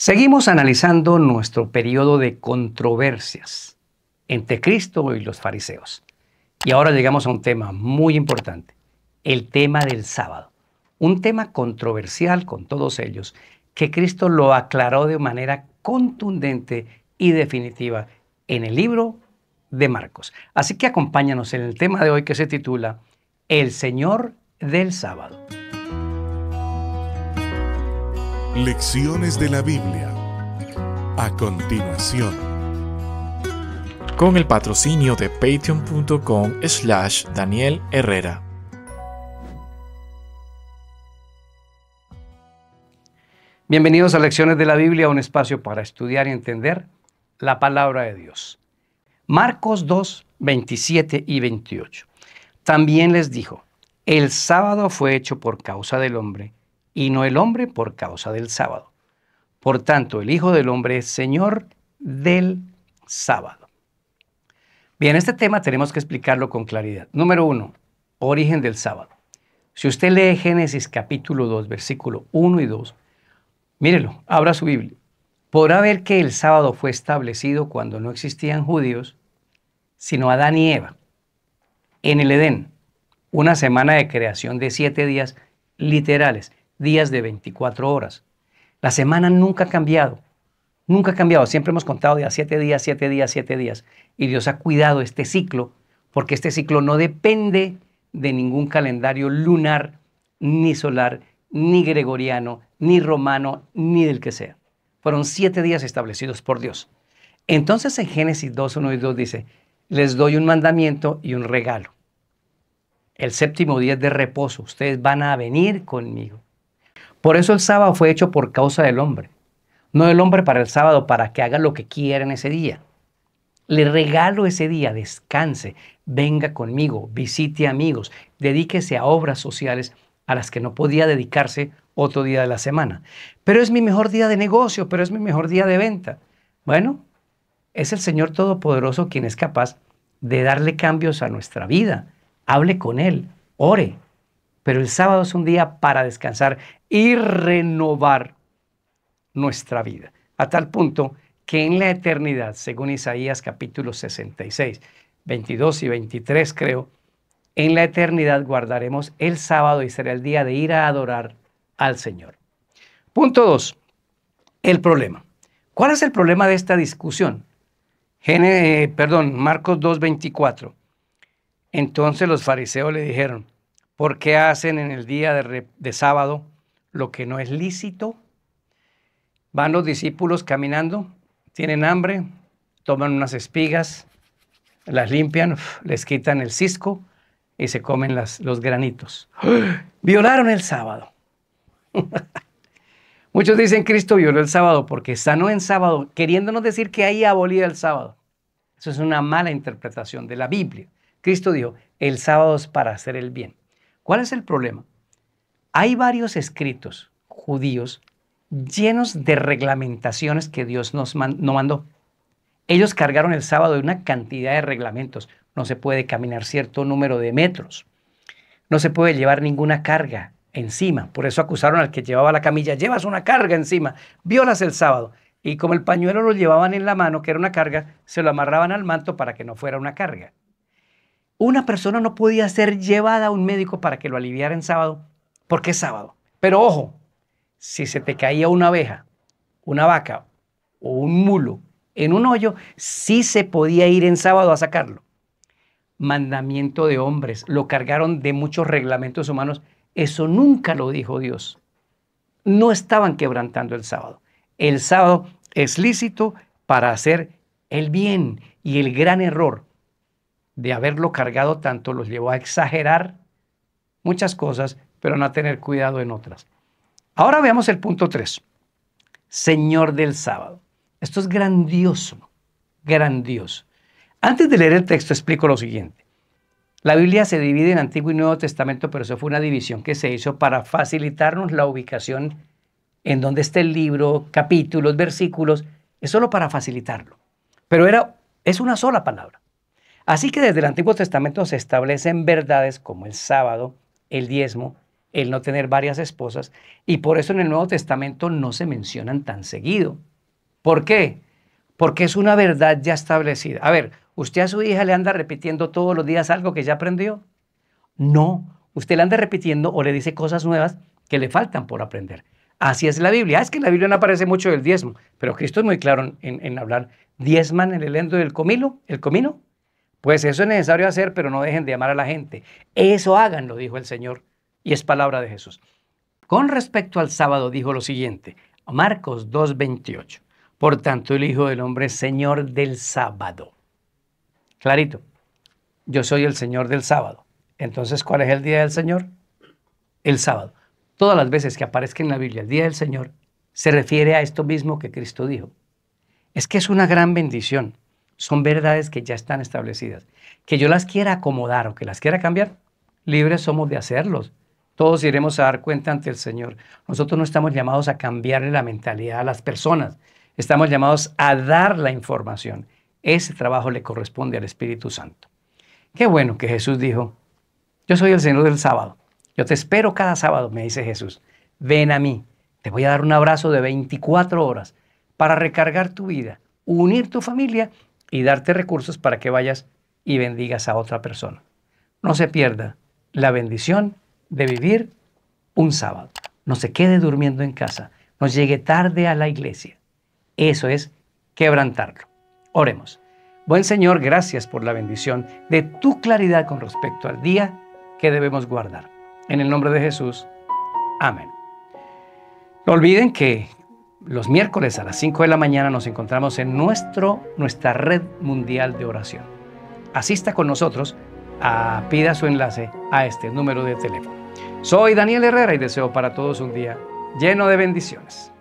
Seguimos analizando nuestro periodo de controversias entre Cristo y los fariseos. Y ahora llegamos a un tema muy importante, el tema del sábado. Un tema controversial con todos ellos, que Cristo lo aclaró de manera contundente y definitiva en el libro de Marcos. Así que acompáñanos en el tema de hoy que se titula El Señor del Sábado. Lecciones de la Biblia. A continuación. Con el patrocinio de patreon.com slash Daniel Herrera. Bienvenidos a Lecciones de la Biblia, un espacio para estudiar y entender la palabra de Dios. Marcos 2, 27 y 28. También les dijo, el sábado fue hecho por causa del hombre y no el hombre por causa del sábado. Por tanto, el Hijo del Hombre es Señor del sábado. Bien, este tema tenemos que explicarlo con claridad. Número uno, origen del sábado. Si usted lee Génesis capítulo 2, versículo 1 y 2, mírelo, abra su Biblia. Podrá ver que el sábado fue establecido cuando no existían judíos, sino Adán y Eva, en el Edén, una semana de creación de siete días literales días de 24 horas. La semana nunca ha cambiado, nunca ha cambiado. Siempre hemos contado de 7 días, 7 días, 7 días. Y Dios ha cuidado este ciclo, porque este ciclo no depende de ningún calendario lunar, ni solar, ni gregoriano, ni romano, ni del que sea. Fueron siete días establecidos por Dios. Entonces en Génesis 2, 1 y 2 dice, les doy un mandamiento y un regalo. El séptimo día es de reposo. Ustedes van a venir conmigo. Por eso el sábado fue hecho por causa del hombre, no el hombre para el sábado, para que haga lo que quiera en ese día. Le regalo ese día, descanse, venga conmigo, visite amigos, dedíquese a obras sociales a las que no podía dedicarse otro día de la semana. Pero es mi mejor día de negocio, pero es mi mejor día de venta. Bueno, es el Señor Todopoderoso quien es capaz de darle cambios a nuestra vida. Hable con Él, ore, pero el sábado es un día para descansar y renovar nuestra vida, a tal punto que en la eternidad, según Isaías capítulo 66, 22 y 23 creo, en la eternidad guardaremos el sábado y será el día de ir a adorar al Señor. Punto 2. El problema. ¿Cuál es el problema de esta discusión? Eh, perdón, Marcos 2.24. Entonces los fariseos le dijeron, por qué hacen en el día de, sábado lo que no es lícito. Van los discípulos caminando, tienen hambre, toman unas espigas, las limpian, les quitan el cisco y se comen los granitos. Violaron el sábado. Muchos dicen Cristo violó el sábado porque sanó en sábado, queriéndonos decir que ahí abolía el sábado. Eso es una mala interpretación de la Biblia. Cristo dijo, el sábado es para hacer el bien. ¿Cuál es el problema? Hay varios escritos judíos llenos de reglamentaciones que Dios nos no mandó. Ellos cargaron el sábado una cantidad de reglamentos. No se puede caminar cierto número de metros. No se puede llevar ninguna carga encima. Por eso acusaron al que llevaba la camilla. Llevas una carga encima. Violas el sábado. Y como el pañuelo lo llevaban en la mano, que era una carga, se lo amarraban al manto para que no fuera una carga una persona no podía ser llevada a un médico para que lo aliviara en sábado, porque es sábado. Pero ojo, si se te caía una abeja, una vaca o un mulo en un hoyo, sí se podía ir en sábado a sacarlo. Mandamiento de hombres, lo cargaron de muchos reglamentos humanos. Eso nunca lo dijo Dios. No estaban quebrantando el sábado. El sábado es lícito para hacer el bien y el gran error de haberlo cargado tanto los llevó a exagerar muchas cosas, pero no a tener cuidado en otras. Ahora veamos el punto 3. Señor del sábado. Esto es grandioso, grandioso. Antes de leer el texto explico lo siguiente. La Biblia se divide en Antiguo y Nuevo Testamento, pero eso fue una división que se hizo para facilitarnos la ubicación en donde está el libro, capítulos, versículos, es solo para facilitarlo. Pero era, es una sola palabra. Así que desde el Antiguo Testamento se establecen verdades como el sábado, el diezmo, el no tener varias esposas, y por eso en el Nuevo Testamento no se mencionan tan seguido. ¿Por qué? Porque es una verdad ya establecida. A ver, ¿usted a su hija le anda repitiendo todos los días algo que ya aprendió? No, usted le anda repitiendo o le dice cosas nuevas que le faltan por aprender. Así es la Biblia. Ah, es que en la Biblia no aparece mucho el diezmo, pero Cristo es muy claro en, hablar. Diezman el elendo del comilo, el comino, pues eso es necesario hacer, pero no dejen de amar a la gente. Eso háganlo, dijo el Señor, y es palabra de Jesús. Con respecto al sábado, dijo lo siguiente, Marcos 2.28. Por tanto, el Hijo del Hombre es Señor del sábado. Clarito, yo soy el Señor del sábado. Entonces, ¿cuál es el día del Señor? El sábado. Todas las veces que aparezca en la Biblia el día del Señor, se refiere a esto mismo que Cristo dijo. Es que es una gran bendición son verdades que ya están establecidas. Que yo las quiera acomodar o que las quiera cambiar, libres somos de hacerlos. Todos iremos a dar cuenta ante el Señor. Nosotros no estamos llamados a cambiarle la mentalidad a las personas. Estamos llamados a dar la información. Ese trabajo le corresponde al Espíritu Santo. Qué bueno que Jesús dijo, yo soy el Señor del sábado. Yo te espero cada sábado, me dice Jesús. Ven a mí. Te voy a dar un abrazo de 24 horas para recargar tu vida, unir tu familia y darte recursos para que vayas y bendigas a otra persona. No se pierda la bendición de vivir un sábado. No se quede durmiendo en casa. No llegue tarde a la iglesia. Eso es quebrantarlo. Oremos. Buen Señor, gracias por la bendición de tu claridad con respecto al día que debemos guardar. En el nombre de Jesús. Amén. No olviden que los miércoles a las 5 de la mañana nos encontramos en nuestro, nuestra red mundial de oración. Asista con nosotros, a, pida su enlace a este número de teléfono. Soy Daniel Herrera y deseo para todos un día lleno de bendiciones.